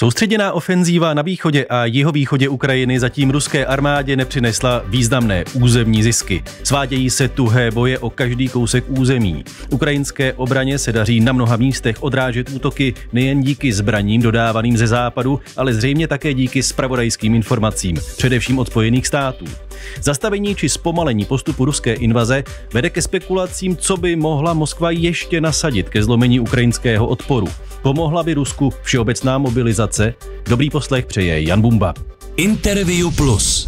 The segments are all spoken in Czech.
Soustředěná ofenzíva na východě a jihovýchodě Ukrajiny zatím ruské armádě nepřinesla významné územní zisky. Svádějí se tuhé boje o každý kousek území. Ukrajinské obraně se daří na mnoha místech odrážet útoky nejen díky zbraním dodávaným ze západu, ale zřejmě také díky spravodajským informacím, především od Spojených států. Zastavení či zpomalení postupu ruské invaze vede ke spekulacím, co by mohla Moskva ještě nasadit ke zlomení ukrajinského odporu. Pomohla by Rusku všeobecná mobilizace? Dobrý poslech přeje Jan Bumba. Interview Plus.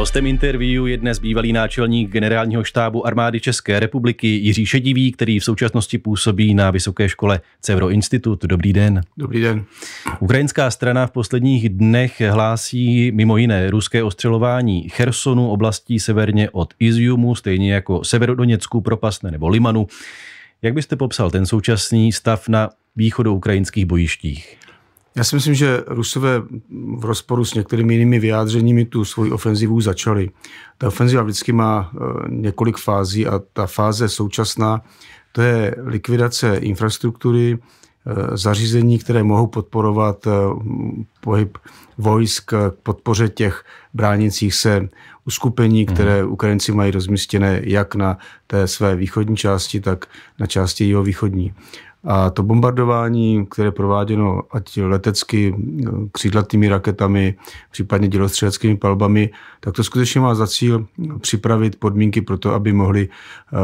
Hostem interview je dnes bývalý náčelník generálního štábu armády České republiky Jiří Šedivý, který v současnosti působí na Vysoké škole Cevro Institut. Dobrý den. Dobrý den. Ukrajinská strana v posledních dnech hlásí mimo jiné ruské ostřelování Chersonu, oblastí severně od Iziumu, stejně jako Severodoněcku, Propasne nebo Limanu. Jak byste popsal ten současný stav na ukrajinských bojištích? Já si myslím, že Rusové v rozporu s některými jinými vyjádřeními tu svoji ofenzivu začali. Ta ofenziva vždycky má eh, několik fází a ta fáze současná, to je likvidace infrastruktury, eh, zařízení, které mohou podporovat eh, pohyb vojsk k podpoře těch bránících se uskupení, mhm. které Ukrajinci mají rozmístěné jak na té své východní části, tak na části jeho východní. A to bombardování, které je prováděno ať letecky, eh, křídlatými raketami, případně dělostřeleckými palbami, tak to skutečně má za cíl připravit podmínky pro to, aby mohly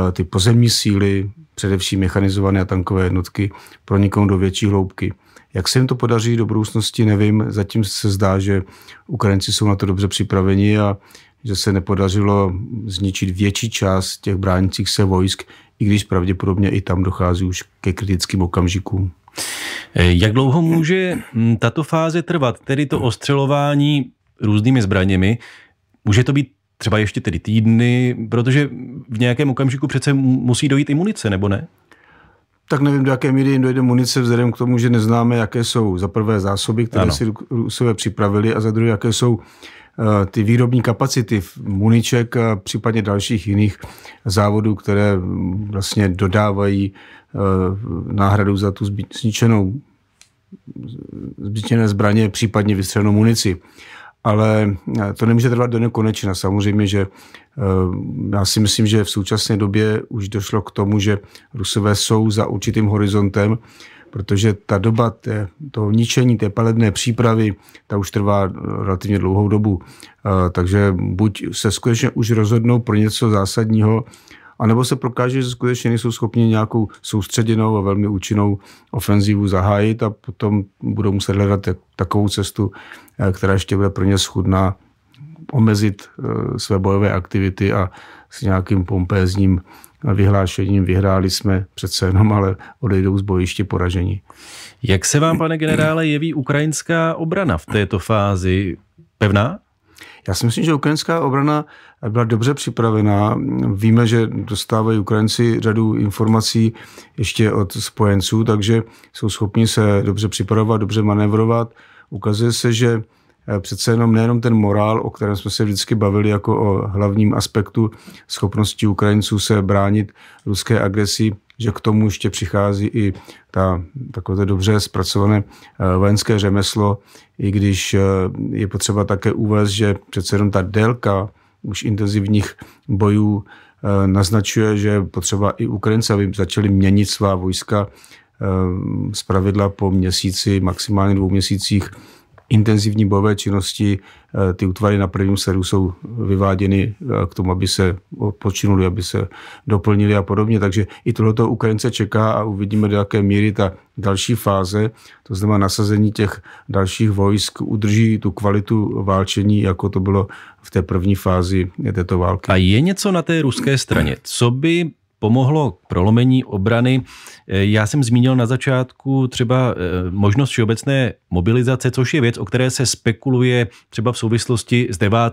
eh, ty pozemní síly, především mechanizované a tankové jednotky, proniknout do větší hloubky. Jak se jim to podaří do budoucnosti, nevím. Zatím se zdá, že Ukrajinci jsou na to dobře připraveni a že se nepodařilo zničit větší část těch bránících se vojsk, i když pravděpodobně i tam dochází už ke kritickým okamžikům. E, jak dlouho může tato fáze trvat, tedy to ostřelování různými zbraněmi? Může to být třeba ještě tedy týdny, protože v nějakém okamžiku přece musí dojít imunice, nebo ne? Tak nevím, do jaké míry jim dojde munice, vzhledem k tomu, že neznáme, jaké jsou za prvé zásoby, které ano. si Rusové připravili, a za druhé, jaké jsou Eh, ty výrobní kapacity muniček a případně dalších jiných závodů, které vlastně dodávají eh, náhradu za tu zničenou zničené zbraně, případně vystřelenou munici. Ale eh, to nemůže trvat do nekonečna. Samozřejmě, že já si myslím, že v současné době už došlo k tomu, že Rusové jsou za určitým horizontem, protože ta doba té, toho ničení, té palebné přípravy, ta už trvá eh, relativně dlouhou dobu. Eh, takže buď se skutečně už rozhodnou pro něco zásadního, anebo se prokáže, že skutečně nejsou schopni nějakou soustředěnou a velmi účinnou ofenzívu zahájit a potom budou muset hledat takovou cestu, eh, která ještě bude pro ně schudná, omezit své bojové aktivity a s nějakým pompézním vyhlášením vyhráli jsme přece jenom, ale odejdou z bojiště poražení. Jak se vám, pane generále, jeví ukrajinská obrana v této fázi? Pevná? Já si myslím, že ukrajinská obrana byla dobře připravená. Víme, že dostávají Ukrajinci řadu informací ještě od spojenců, takže jsou schopni se dobře připravovat, dobře manévrovat. Ukazuje se, že Eh, přece jenom nejenom ten morál, o kterém jsme se vždycky bavili jako o hlavním aspektu schopnosti Ukrajinců se bránit ruské agresi, že k tomu ještě přichází i ta takové dobře zpracované eh, vojenské řemeslo, i když eh, je potřeba také uvést, že přece jenom ta délka už intenzivních bojů naznačuje, že potřeba i Ukrajinci, aby začali měnit svá vojska z pravidla po měsíci, maximálně dvou měsících intenzivní bojové činnosti eh, ty útvary na prvním sledu jsou vyváděny eh, k tomu, aby se odpočinuli, aby se doplnili a podobně. Takže i tohoto Ukrajince čeká a uvidíme, do jaké míry ta další fáze, to znamená nasazení těch dalších vojsk, udrží tu kvalitu válčení, jako to bylo v té první fázi této války. A je něco na té ruské straně, co by pomohlo k prolomení obrany. Eh, já jsem zmínil na začátku třeba eh, možnost všeobecné mobilizace, což je věc, o které se spekuluje třeba v souvislosti s 9.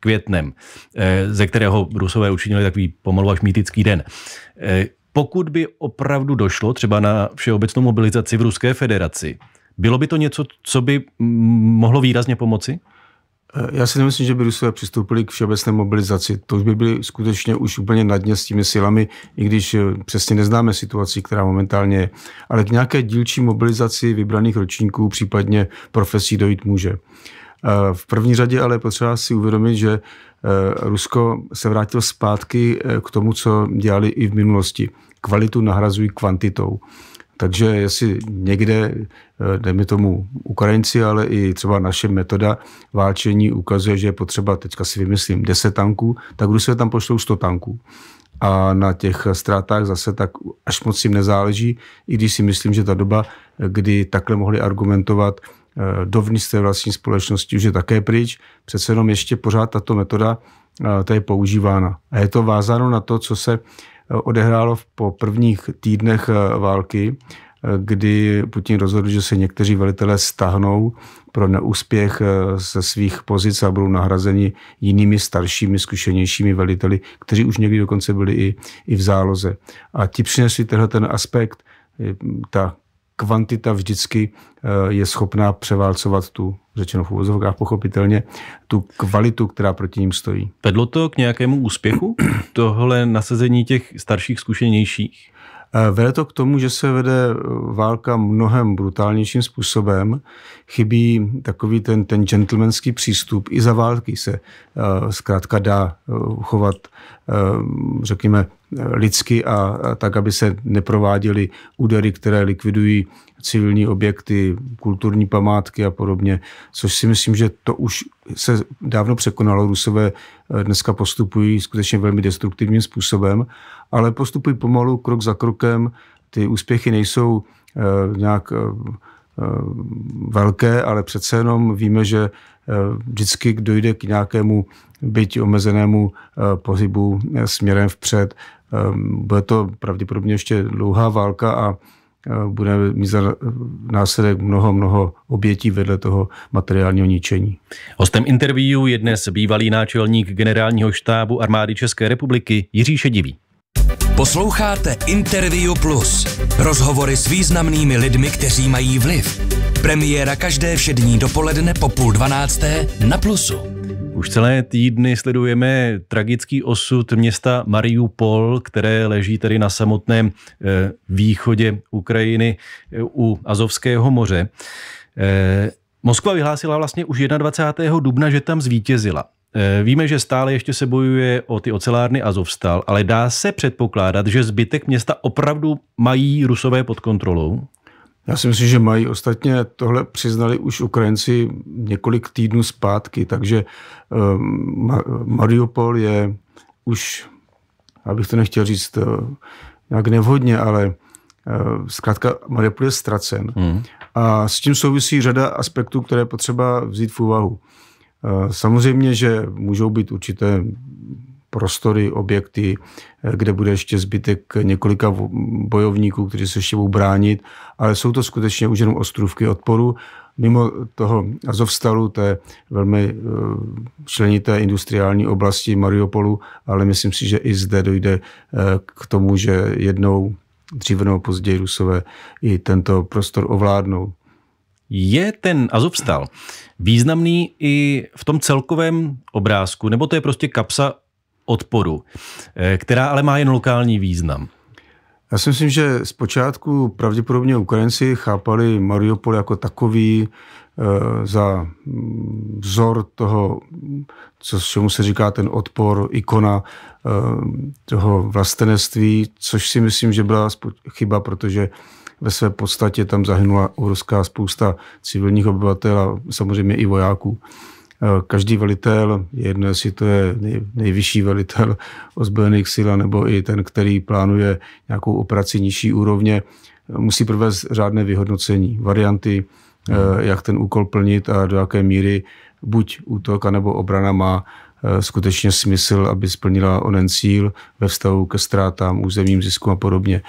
květnem, eh, ze kterého Rusové učinili takový pomalu až mýtický den. Pokud by opravdu došlo třeba na všeobecnou mobilizaci v Ruské federaci, bylo by to něco, co by mohlo výrazně pomoci? Eh, já si nemyslím, že by Rusové přistoupili k všeobecné mobilizaci. To by byli skutečně už úplně na dně s těmi silami, i když eh, přesně neznáme situaci, která momentálně je. Ale k nějaké dílčí mobilizaci vybraných ročníků, případně profesí, dojít může. Eh, v první řadě ale potřeba si uvědomit, že Rusko se vrátilo zpátky k tomu, co dělali i v minulosti. Kvalitu nahrazují kvantitou. Takže jestli někde, eh, dejme tomu Ukrajinci, ale i třeba naše metoda válčení ukazuje, že je potřeba, teďka si vymyslím, 10 tanků, tak Rusové tam pošlou 100 tanků. A na těch ztrátách zase tak až moc jim nezáleží, i když si myslím, že ta doba, kdy takhle mohli argumentovat eh, dovnitř té vlastní společnosti, už je také pryč. Přece jenom ještě pořád tato metoda eh, ta je používána. A je to vázáno na to, co se odehrálo po prvních týdnech eh, války, eh, kdy Putin rozhodl, že se někteří velitelé stahnou pro neúspěch eh, ze svých pozic a budou nahrazeni jinými staršími, zkušenějšími veliteli, kteří už někdy dokonce byli i, i v záloze. A ti přinesli tenhle ten aspekt, ta kvantita vždycky eh, je schopná převálcovat tu, řečeno v úvozovkách pochopitelně, tu kvalitu, která proti ním stojí. Vedlo to k nějakému úspěchu, tohle nasazení těch starších, zkušenějších? Eh, vede to k tomu, že se vede eh, válka mnohem brutálnějším způsobem. Chybí takový ten, ten gentlemanský přístup. I za války se zkrátka dá chovat, řekněme, lidsky a, tak, aby se neprováděly údery, které likvidují civilní objekty, kulturní památky a podobně, což si myslím, že to už se dávno překonalo. Rusové e, dneska postupují skutečně velmi destruktivním způsobem, ale postupují pomalu, krok za krokem. Ty úspěchy nejsou e, nějak e, Eh, velké, ale přece jenom víme, že eh, vždycky dojde k nějakému byť omezenému eh, pohybu směrem vpřed. Bude to pravděpodobně ještě dlouhá válka a bude mít za následek mnoho, mnoho obětí vedle toho materiálního ničení. Hostem interview je dnes bývalý náčelník generálního štábu armády České republiky Jiří Šedivý. Posloucháte Interview Plus. Rozhovory s významnými lidmi, kteří mají vliv. Premiéra každé všední dopoledne po půl dvanácté na Plusu. Už celé týdny sledujeme tragický osud města Mariupol, které leží tedy na samotném eh, východě Ukrajiny eh, u Azovského moře. Eh, Moskva vyhlásila vlastně už 21. dubna, že tam zvítězila. Eh, víme, že stále ještě se bojuje o ty ocelárny Azovstal, ale dá se předpokládat, že zbytek města opravdu mají rusové pod kontrolou? Já si myslím, že mají. Ostatně tohle přiznali už Ukrajinci několik týdnů zpátky, takže um, Mariupol je už, abych to nechtěl říct eh, nějak nevhodně, ale eh, zkrátka Mariupol je ztracen. Hmm. A s tím souvisí řada aspektů, které potřeba vzít v úvahu. Eh, samozřejmě, že můžou být určité prostory, objekty, eh, kde bude ještě zbytek několika bojovníků, kteří se ještě budou bránit, ale jsou to skutečně už jenom ostrůvky odporu. Mimo toho Azovstalu, je velmi eh, členité industriální oblasti Mariupolu, ale myslím si, že i zde dojde k tomu, že jednou dříve nebo později Rusové i tento prostor ovládnou. Je ten Azovstal významný i v tom celkovém obrázku, nebo to je prostě kapsa odporu, eh, která ale má jen lokální význam? Já si myslím, že zpočátku pravděpodobně Ukrajinci chápali Mariupol jako takový e, za mm, vzor toho, co, čemu se říká ten odpor, ikona e, toho vlastenectví, což si myslím, že byla chyba, protože ve své podstatě tam zahynula obrovská spousta civilních obyvatel a samozřejmě i vojáků. Eh, každý velitel, jedno jestli to je nejvyšší velitel ozbrojených sil, nebo i ten, který plánuje nějakou operaci nižší úrovně, musí provést řádné vyhodnocení, varianty, eh, jak ten úkol plnit a do jaké míry buď útok, anebo obrana má eh, skutečně smysl, aby splnila onen cíl ve vztahu ke ztrátám, územním zisku a podobně.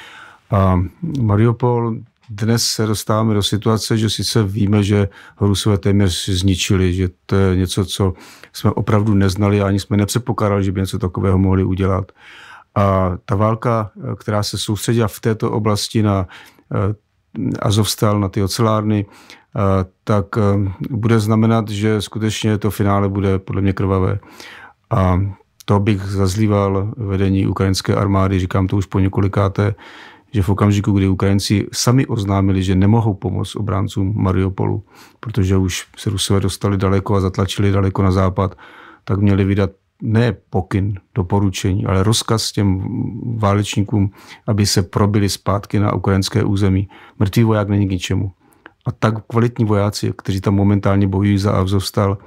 A Mariupol dnes se dostáváme do situace, že sice víme, že Rusové téměř zničili, že to je něco, co jsme opravdu neznali a ani jsme nepředpokládali, že by něco takového mohli udělat. A ta válka, která se soustředila v této oblasti na eh, Azovstal, na ty ocelárny, eh, tak eh, bude znamenat, že skutečně to finále bude podle mě krvavé. A to bych zazlíval vedení ukrajinské armády, říkám to už po několikáté, že v okamžiku, kdy Ukrajinci sami oznámili, že nemohou pomoct obráncům Mariupolu, protože už se Rusové dostali daleko a zatlačili daleko na západ, tak měli vydat ne pokyn, doporučení, ale rozkaz těm válečníkům, aby se probili zpátky na ukrajinské území. Mrtvý voják není k ničemu. A tak kvalitní vojáci, kteří tam momentálně bojují za Avzovstal, eh,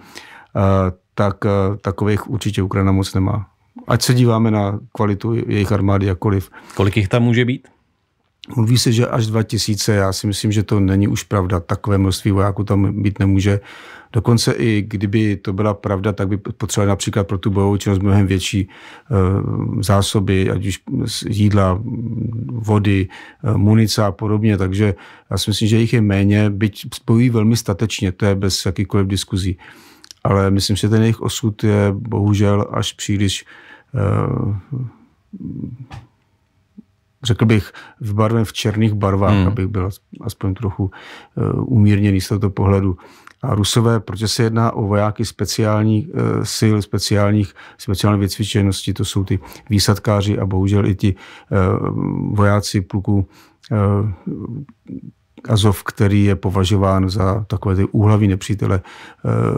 tak eh, takových určitě Ukrajina moc nemá. Ať se díváme na kvalitu jejich armády jakkoliv. Kolik jich tam může být? Mluví se, že až 2000, já si myslím, že to není už pravda. Takové množství vojáků tam být nemůže. Dokonce i kdyby to byla pravda, tak by potřebovali například pro tu bojovou činnost mnohem větší eh, zásoby, ať už jídla, vody, eh, munice a podobně. Takže já si myslím, že jich je méně, byť spojují velmi statečně, to je bez jakýkoliv diskuzí. Ale myslím, že ten jejich osud je bohužel až příliš eh, řekl bych, vybarven v černých barvách, hmm. abych byl aspoň trochu eh, umírněný z tohoto pohledu. A Rusové, protože se jedná o vojáky speciálních eh, sil, speciálních, speciální vycvičenosti, to jsou ty výsadkáři a bohužel i ti eh, vojáci pluku Azov, který je považován za takové ty úhlavní nepřítele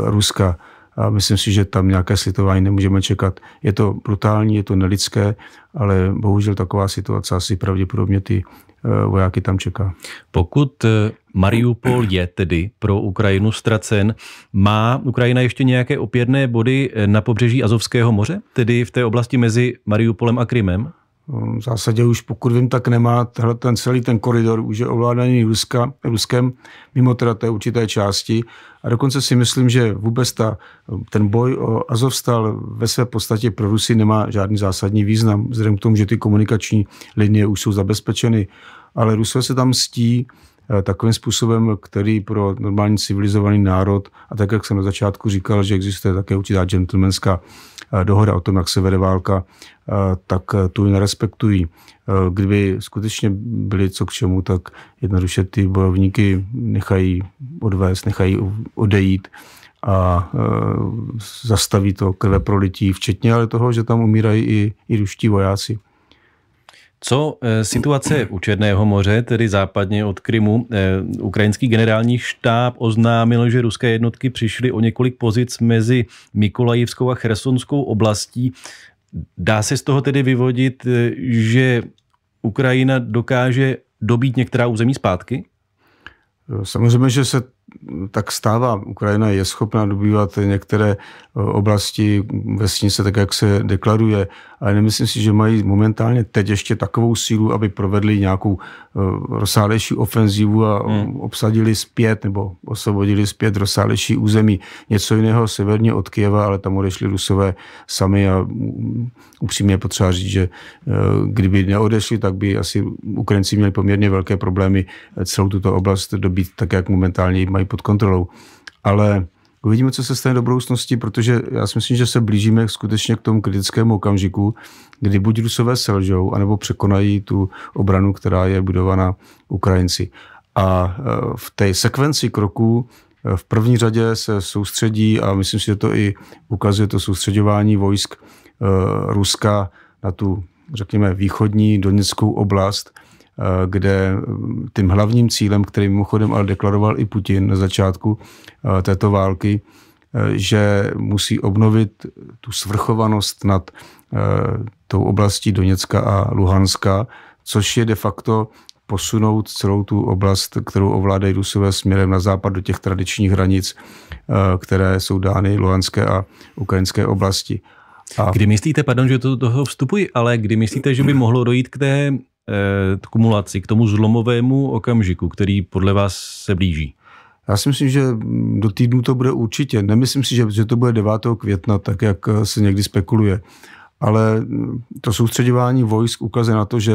Ruska a myslím si, že tam nějaké slitování nemůžeme čekat. Je to brutální, je to nelidské, ale bohužel taková situace asi pravděpodobně ty eh, vojáky tam čeká. Pokud eh, Mariupol je tedy pro Ukrajinu ztracen, má Ukrajina ještě nějaké opěrné body eh, na pobřeží Azovského moře, tedy v té oblasti mezi Mariupolem a Krymem? V zásadě už, pokud vím, tak nemá tenhle ten celý ten koridor, už je ovládaný Ruska, Ruskem, mimo teda té určité části. A dokonce si myslím, že vůbec ta, ten boj o Azovstal ve své podstatě pro Rusy nemá žádný zásadní význam, vzhledem k tomu, že ty komunikační linie už jsou zabezpečeny. Ale Rusové se tam stí, Eh, takovým způsobem, který pro normální civilizovaný národ, a tak, jak jsem na začátku říkal, že existuje také určitá gentlemanská eh, dohoda o tom, jak se vede válka, eh, tak tu nerespektují. Kdyby skutečně byli co k čemu, tak jednoduše ty bojovníky nechají odvést, nechají odejít a zastaví to krve prolití, včetně ale toho, že tam umírají i, i ruští vojáci. Co eh, situace u Černého moře, tedy západně od Krymu, eh, ukrajinský generální štáb oznámil, že ruské jednotky přišly o několik pozic mezi Mikolajivskou a Chersonskou oblastí. Dá se z toho tedy vyvodit, eh, že Ukrajina dokáže dobít některá území zpátky? Samozřejmě, že se tak stává. Ukrajina je schopna dobývat některé eh, oblasti vesnice, tak jak se deklaruje, ale nemyslím si, že mají momentálně teď ještě takovou sílu, aby provedli nějakou eh, rozsálejší ofenzivu a hmm. obsadili zpět nebo osvobodili zpět rozsálejší území. Něco jiného severně od Kieva, ale tam odešli Rusové sami a mm, upřímně potřeba říct, že eh, kdyby neodešli, tak by asi Ukrajinci měli poměrně velké problémy celou tuto oblast dobít tak, jak momentálně mají mají pod kontrolou. Ale uvidíme, co se stane do budoucnosti, protože já si myslím, že se blížíme skutečně k tomu kritickému okamžiku, kdy buď Rusové selžou, anebo překonají tu obranu, která je budovaná Ukrajinci. A e, v té sekvenci kroků e, v první řadě se soustředí, a myslím si, že to i ukazuje to soustředování vojsk e, Ruska na tu, řekněme, východní Doněckou oblast, Eh, kde eh, tím hlavním cílem, který mimochodem ale deklaroval i Putin na začátku eh, této války, že musí obnovit tu svrchovanost nad tou oblastí Doněcka a Luhanska, což je de facto posunout celou tu oblast, kterou ovládají Rusové směrem na západ do těch tradičních hranic, které jsou dány luhanské a ukrajinské oblasti. A... Kdy myslíte, pardon, že to do toho vstupuji, ale kdy myslíte, že by mohlo dojít k té Eh, kumulaci, k tomu zlomovému okamžiku, který podle vás se blíží? Já si myslím, že do týdnu to bude určitě. Nemyslím si, že, že to bude 9. května, tak jak eh, se někdy spekuluje. Ale mm, to soustředěvání vojsk ukazuje na to, že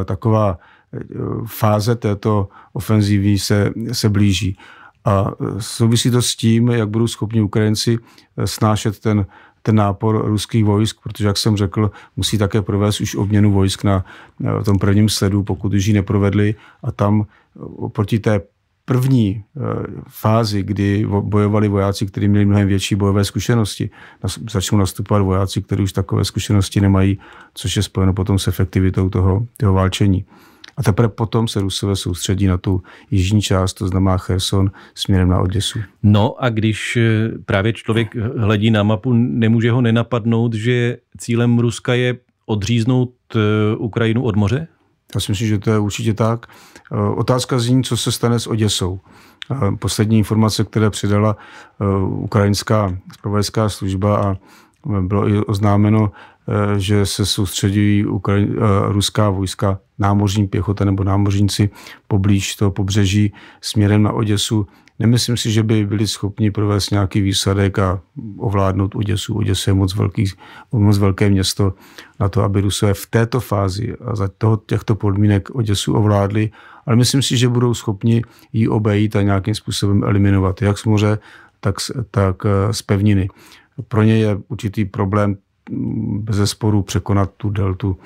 eh, taková eh, fáze této ofenzívy se, se blíží. A souvisí to s tím, jak budou schopni Ukrajinci snášet ten ten nápor ruských vojsk, protože, jak jsem řekl, musí také provést už obměnu vojsk na, na tom prvním sledu, pokud už ji neprovedli. A tam eh, oproti té první eh, fázi, kdy bojovali vojáci, kteří měli mnohem větší bojové zkušenosti, začnou nastupovat vojáci, kteří už takové zkušenosti nemají, což je spojeno potom s efektivitou toho, toho válčení. A teprve potom se Rusové soustředí na tu jižní část, to znamená Cherson směrem na Oděsu. No a když eh, právě člověk hledí na mapu, nemůže ho nenapadnout, že cílem Ruska je odříznout eh, Ukrajinu od moře? Já si myslím, že to je určitě tak. Eh, otázka zní, co se stane s Oděsou. Poslední informace, které přidala ukrajinská zpravodajská služba a bylo i oznámeno, eh, že se soustředí Ukraji, eh, ruská vojska, námořní pěchota nebo námořníci poblíž toho pobřeží směrem na Oděsu. Nemyslím si, že by byli schopni provést nějaký výsadek a ovládnout Oděsu. Oděsu je moc, velký, moc velké město na to, aby Rusové v této fázi a za toho, těchto podmínek Oděsu ovládli, ale myslím si, že budou schopni ji obejít a nějakým způsobem eliminovat, jak z moře, tak, tak eh, z pevniny pro ně je určitý problém mm, bez sporu překonat tu deltu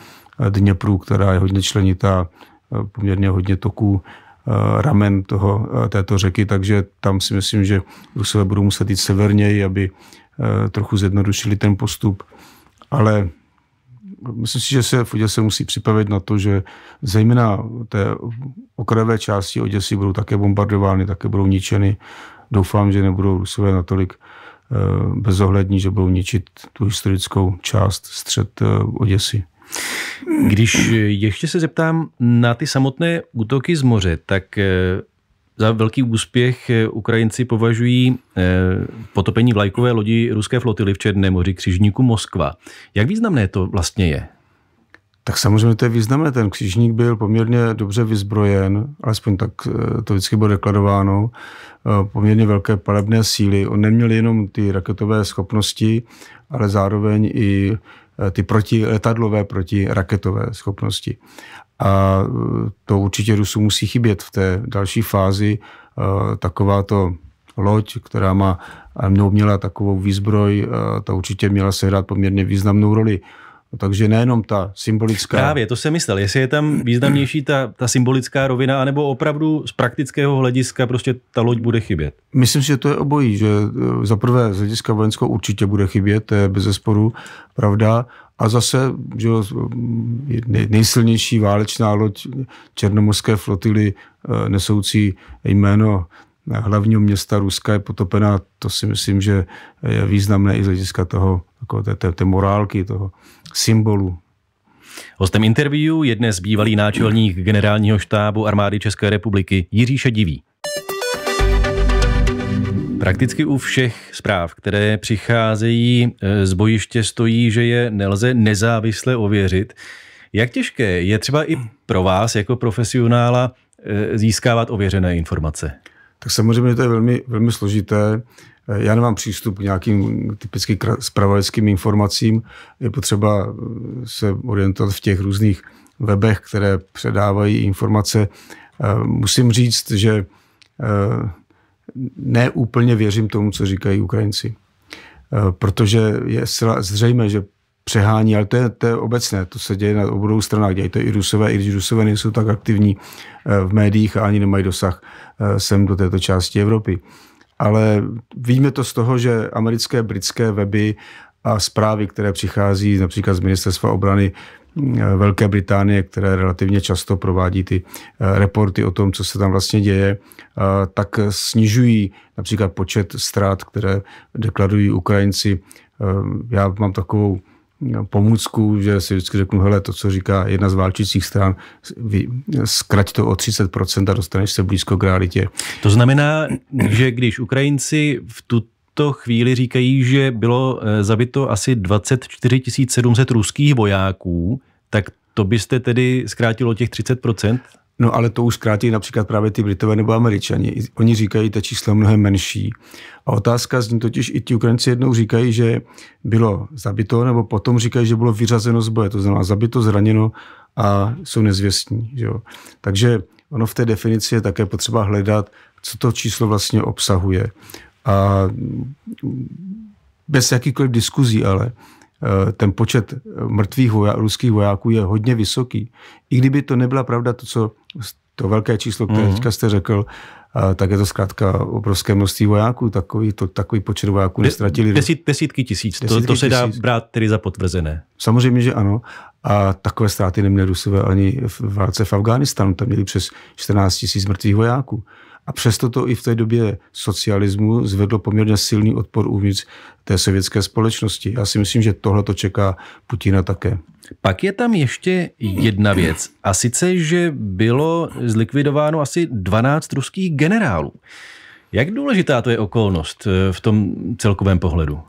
eh, Dněpru, která je hodně členitá, eh, poměrně hodně toků eh, ramen toho, této řeky, takže tam si myslím, že Rusové budou muset jít severněji, aby trochu zjednodušili ten postup. Ale myslím si, že se v Oděse musí připravit na to, že zejména té okrajové části Oděsy budou také bombardovány, také budou ničeny. Doufám, že nebudou Rusové natolik Eh, bezohlední, že budou ničit tu historickou část střed eh, Oděsy. Když eh, ještě se zeptám na ty samotné útoky z moře, tak za velký úspěch Ukrajinci považují potopení vlajkové lodi ruské flotily v Černém moři křižníku Moskva. Jak významné to vlastně je? tak samozřejmě to je významné. Ten křižník byl poměrně dobře vyzbrojen, alespoň tak eh, to vždycky bylo deklarováno, eh, poměrně velké palebné síly. On neměl jenom ty raketové schopnosti, ale zároveň i eh, ty proti letadlové, proti raketové schopnosti. A to určitě Rusu musí chybět v té další fázi. Taková to loď, která má, měla takovou výzbroj, ta určitě měla sehrát poměrně významnou roli. No, takže nejenom ta symbolická. Právě, to jsem myslel, jestli je tam významnější ta, ta symbolická rovina, anebo opravdu z praktického hlediska prostě ta loď bude chybět. Myslím si, že to je obojí, že e, za prvé z hlediska vojenského určitě bude chybět, to je bez zesporu pravda. A zase že nejsilnější válečná loď Černomorské flotily e, nesoucí jméno hlavního města Ruska je potopená, to si myslím, že je významné i z hlediska toho, jako té, té, té morálky, toho symbolu Hostem interview je dnes bývalý náčelník generálního štábu armády České republiky Jiří Šedivý. Prakticky u všech zpráv, které přicházejí eh, z bojiště, stojí, že je nelze nezávisle ověřit. Jak těžké je třeba i pro vás jako profesionála eh, získávat ověřené informace? tak samozřejmě to je velmi, velmi složité. Eh, já nemám přístup k nějakým typicky spravodajským informacím. Je potřeba eh, se orientovat v těch různých webech, které předávají informace. Eh, musím říct, že neúplně věřím tomu, co říkají Ukrajinci. Protože je zřejmé, že přehání, ale to je, to je obecné, to se děje na obou stranách, dějí to i Rusové, i když Rusové nejsou tak aktivní eh, v médiích a ani nemají dosah eh, sem do této části Evropy. Ale víme to z toho, že americké, britské weby a zprávy, které přichází například z ministerstva obrany mm, eh, Velké Británie, které relativně často provádí ty reporty o tom, co se tam vlastně děje, tak snižují například počet ztrát, které deklarují Ukrajinci. Já mám takovou pomůcku, že si vždycky řeknu, hele, to, co říká jedna z válčících stran, zkrať to o 30% a dostaneš se blízko k realitě. To znamená, že když Ukrajinci v tuto chvíli říkají, že bylo eh, zabito asi 24 700 ruských vojáků, tak to byste tedy zkrátilo těch 30 No ale to už zkrátí například právě ty Britové nebo Američani. Oni říkají ta čísla mnohem menší. A otázka z ní totiž, i ti Ukrajinci jednou říkají, že bylo zabito, nebo potom říkají, že bylo vyřazeno z boje. To znamená zabito, zraněno a jsou nezvěstní. Že jo? Takže ono v té definici je také potřeba hledat, co to číslo vlastně obsahuje. A bez jakýkoliv diskuzí ale Eh, ten počet eh, mrtvých voja, ruských vojáků je hodně vysoký. I kdyby to nebyla pravda, to, co, to velké číslo, které mm-hmm. teďka jste řekl, eh, tak je to zkrátka obrovské množství vojáků. Takový, to, takový počet vojáků nestratili. Desít, desítky tisíc. Desítky to, to se dá tisíc. brát tedy za potvrzené. Samozřejmě, že ano. A takové ztráty neměli Rusové ani v válce v Afganistanu, Tam měli přes 14 tisíc mrtvých vojáků. A přesto to i v té době socialismu zvedlo poměrně silný odpor uvnitř té sovětské společnosti. Já si myslím, že tohle to čeká Putina také. Pak je tam ještě jedna věc, a sice, že bylo zlikvidováno asi 12 ruských generálů. Jak důležitá to je okolnost eh, v tom celkovém pohledu?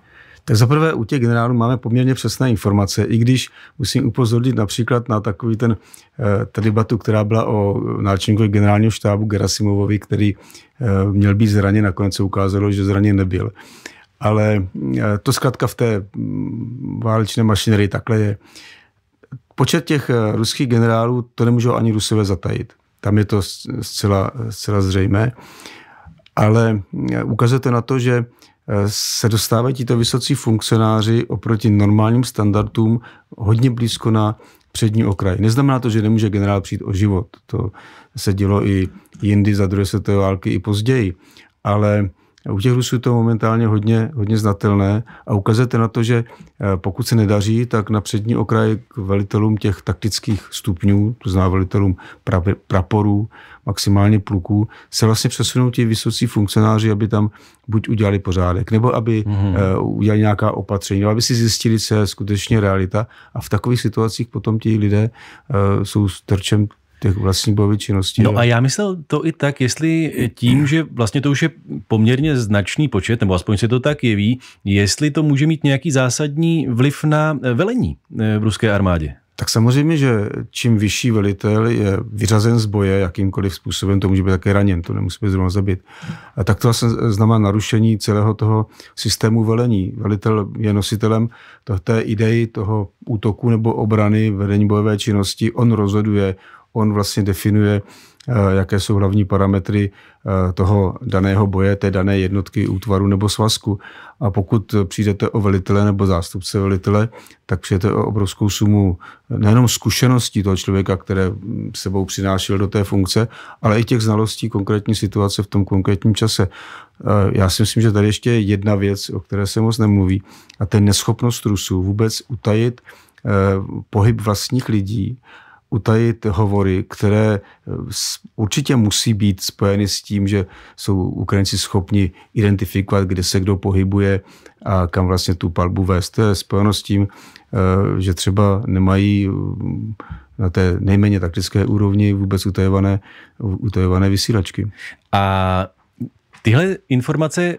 Tak zaprvé u těch generálů máme poměrně přesné informace, i když musím upozornit například na takový ten, eh, ta debatu, která byla o náčelníkovi generálního štábu Gerasimovovi, který eh, měl být zraněn, nakonec se ukázalo, že zraněn nebyl. Ale eh, to zkrátka v té mm, válečné mašinerii takhle je. Počet těch ruských generálů, to nemůžou ani Rusové zatajit. Tam je to zcela, zcela zřejmé. Ale ukazujete na to, že Eh, se dostávají tito vysocí funkcionáři oproti normálním standardům hodně blízko na přední okraj. Neznamená to, že nemůže generál přijít o život. To se dělo i jindy za druhé světové války i později. Ale u těch Rusů to momentálně hodně, hodně znatelné a ukazujete na to, že eh, pokud se nedaří, tak na přední okraj k velitelům těch taktických stupňů, to zná velitelům pra, praporů, maximálně pluků, se vlastně přesunou ti vysocí funkcionáři, aby tam buď udělali pořádek, nebo aby mm-hmm. uh, udělali nějaká opatření, nebo aby si zjistili, co je skutečně realita. A v takových situacích potom ti lidé uh, jsou terčem těch vlastní bojových činností. No a já myslel to i tak, jestli tím, že vlastně to už je poměrně značný počet, nebo aspoň se to tak jeví, jestli to může mít nějaký zásadní vliv na eh, velení eh, v ruské armádě. Tak samozřejmě, že čím vyšší velitel je vyřazen z boje jakýmkoliv způsobem, to může být také raněn, to nemusí být zrovna zabit. A tak to vlastně znamená narušení celého toho systému velení. Velitel je nositelem té idei toho útoku nebo obrany, vedení bojové činnosti, on rozhoduje on vlastně definuje, eh, jaké jsou hlavní parametry eh, toho daného boje, té dané jednotky, útvaru nebo svazku. A pokud přijdete o velitele nebo zástupce velitele, tak přijdete o obrovskou sumu eh, nejenom zkušeností toho člověka, které mm, sebou přinášel do té funkce, ale i těch znalostí konkrétní situace v tom konkrétním čase. Já si myslím, že tady ještě je jedna věc, o které se moc nemluví, a to je neschopnost Rusů vůbec utajit pohyb vlastních lidí utajit hovory, které eh, určitě musí být spojeny s tím, že jsou Ukrajinci schopni identifikovat, kde se kdo pohybuje a kam vlastně tu palbu vést. To je spojeno s tím, eh, že třeba nemají mm, na té nejméně taktické úrovni vůbec utajované, utajované vysílačky. A tyhle informace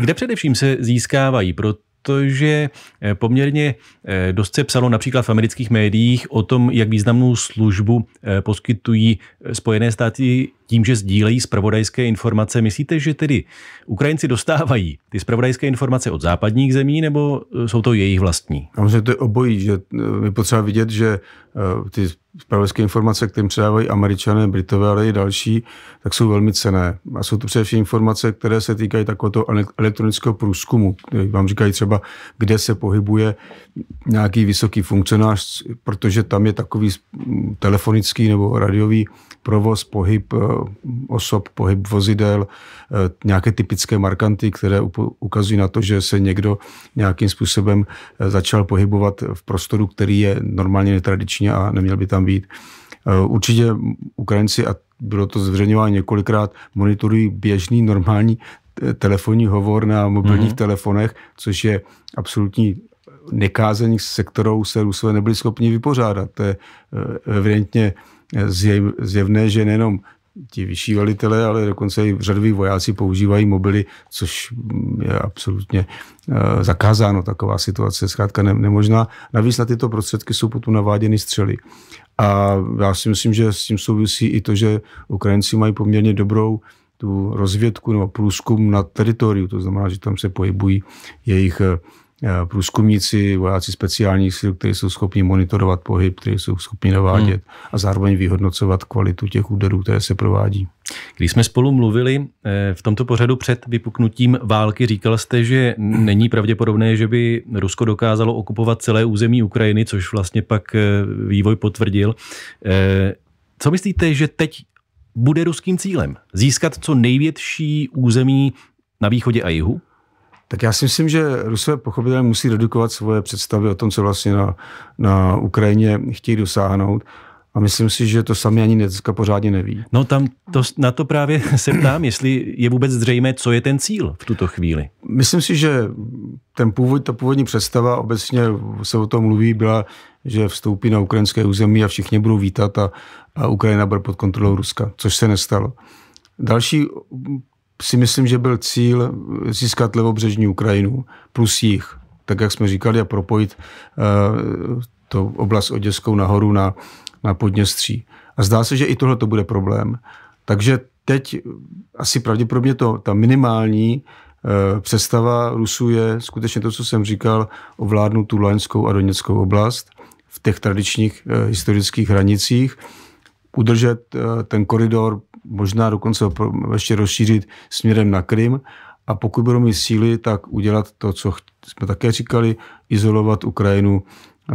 kde především se získávají? Pro protože eh, poměrně eh, dost se psalo například v amerických médiích o tom, jak významnou službu eh, poskytují Spojené státy tím, že sdílejí spravodajské informace. Myslíte, že tedy Ukrajinci dostávají ty spravodajské informace od západních zemí, nebo jsou to jejich vlastní? Já myslím, že to je obojí, že je potřeba vidět, že ty zpravodajské informace, kterým předávají američané, britové, ale i další, tak jsou velmi cené. A jsou to především informace, které se týkají takového elektronického průzkumu, který vám říkají třeba, kde se pohybuje nějaký vysoký funkcionář, protože tam je takový telefonický nebo radiový provoz, pohyb eh, osob, pohyb vozidel, eh, nějaké typické markanty, které ukazují na to, že se někdo nějakým způsobem eh, začal pohybovat v prostoru, který je normálně netradiční a neměl by tam být. Eh, určitě Ukrajinci, a bylo to zveřejňováno několikrát, monitorují běžný normální eh, telefonní hovor na mobilních mm-hmm. telefonech, což je absolutní nekázení, se kterou se Rusové nebyli schopni vypořádat. To je eh, evidentně zjevné, že nejenom ti vyšší velitele, ale dokonce i řadoví vojáci používají mobily, což je absolutně eh, zakázáno. Taková situace je zkrátka nemožná. Navíc na tyto prostředky jsou potom naváděny střely. A já si myslím, že s tím souvisí i to, že Ukrajinci mají poměrně dobrou tu rozvědku nebo průzkum na teritoriu, to znamená, že tam se pohybují jejich eh, Eh, průzkumníci, vojáci speciálních sil, kteří jsou schopni monitorovat pohyb, kteří jsou schopni navádět hmm. a zároveň vyhodnocovat kvalitu těch úderů, které se provádí. Když jsme spolu mluvili eh, v tomto pořadu před vypuknutím války, říkal jste, že není pravděpodobné, že by Rusko dokázalo okupovat celé území Ukrajiny, což vlastně pak eh, vývoj potvrdil. Co myslíte, že teď bude ruským cílem? Získat co největší území na východě a jihu? Tak já si myslím, že Rusové pochopitelně musí redukovat svoje představy o tom, co vlastně na, na Ukrajině chtějí dosáhnout. A myslím si, že to sami ani dneska pořádně neví. No tam to, na to právě se ptám, jestli je vůbec zřejmé, co je ten cíl v tuto chvíli. Myslím si, že ten původ, ta původní představa, obecně se o tom mluví, byla, že vstoupí na ukrajinské území a všichni budou vítat a, a Ukrajina bude pod kontrolou Ruska, což se nestalo. Další si myslím, že byl cíl získat levobřežní Ukrajinu plus jich, tak jak jsme říkali, a propojit uh, to oblast Oděskou nahoru na, na Podněstří. A zdá se, že i tohle to bude problém. Takže teď asi pravděpodobně to, ta minimální uh, představa Rusů je skutečně to, co jsem říkal, ovládnout tu Laňskou a Doněckou oblast v těch tradičních uh, historických hranicích, udržet ten koridor možná dokonce ještě rozšířit směrem na Krym. A pokud budou mít síly, tak udělat to, co jsme také říkali, izolovat Ukrajinu eh,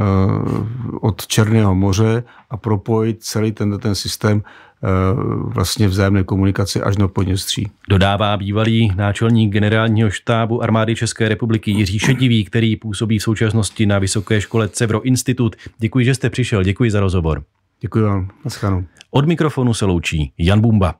od Černého moře a propojit celý ten, ten systém eh, vlastně vzájemné komunikaci až do Podněstří. Dodává bývalý náčelník generálního štábu armády České republiky Jiří Šedivý, který působí v současnosti na Vysoké škole Cevro Institut. Děkuji, že jste přišel, děkuji za rozhovor. Děkuji vám. Naschledanou. Od mikrofonu se loučí Jan Bumba.